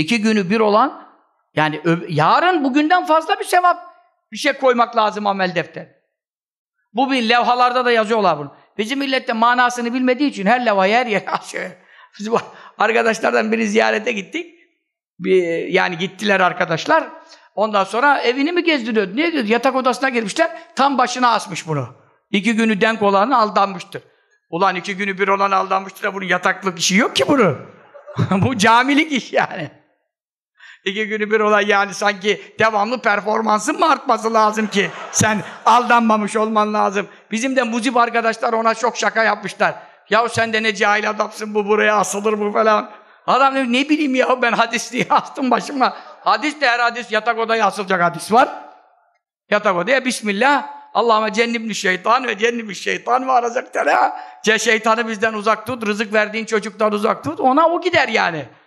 İki günü bir olan yani yarın bugünden fazla bir sevap bir şey koymak lazım amel defter. Bu bir levhalarda da yazıyorlar bunu. Bizim millette manasını bilmediği için her levhaya her yer. Biz arkadaşlardan biri ziyarete gittik. Bir, yani gittiler arkadaşlar. Ondan sonra evini mi gezdiriyordu? Niye diyor? Yatak odasına girmişler. Tam başına asmış bunu. İki günü denk olanı aldanmıştır. Ulan iki günü bir olan aldanmıştır. Bunun yataklık işi yok ki bunu. Bu camilik iş yani. İki günü bir olay yani sanki devamlı performansın mı artması lazım ki? Sen aldanmamış olman lazım. Bizim de muzip arkadaşlar ona çok şaka yapmışlar. Yahu sen de ne cahil adamsın bu buraya asılır bu falan. Adam diyor ne bileyim ya ben hadis diye astım başıma. Hadis de her hadis yatak odaya asılacak hadis var. Yatak odaya Bismillah. Allah'ıma cennibni şeytan ve cennibni şeytan ve aracak tela. Şeytanı bizden uzak tut, rızık verdiğin çocuktan uzak tut. Ona o gider yani.